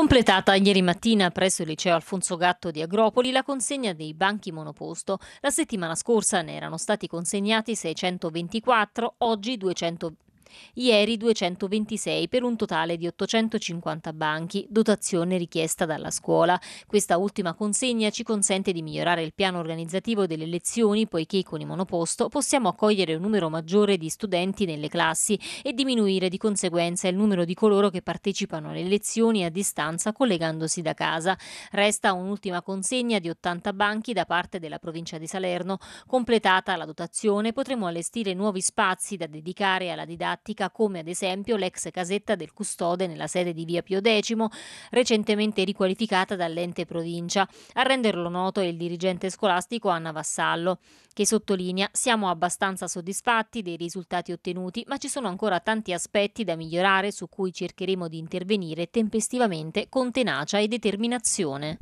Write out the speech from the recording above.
Completata ieri mattina presso il liceo Alfonso Gatto di Agropoli la consegna dei banchi monoposto. La settimana scorsa ne erano stati consegnati 624, oggi 200, ieri 226 per un totale di 850 banchi, dotazione richiesta dalla scuola. Questa ultima consegna ci consente di migliorare il piano organizzativo delle lezioni poiché con i monoposto possiamo accogliere un numero maggiore di studenti nelle classi e diminuire di conseguenza il numero di coloro che partecipano alle lezioni a distanza collegandosi da casa. Resta un'ultima consegna di 80 banchi da parte della provincia di Salerno. Completata la dotazione potremo allestire nuovi spazi da dedicare alla didattica emblematica come ad esempio l'ex casetta del custode nella sede di via Pio X, recentemente riqualificata dall'ente provincia. A renderlo noto è il dirigente scolastico Anna Vassallo, che sottolinea siamo abbastanza soddisfatti dei risultati ottenuti, ma ci sono ancora tanti aspetti da migliorare su cui cercheremo di intervenire tempestivamente con tenacia e determinazione.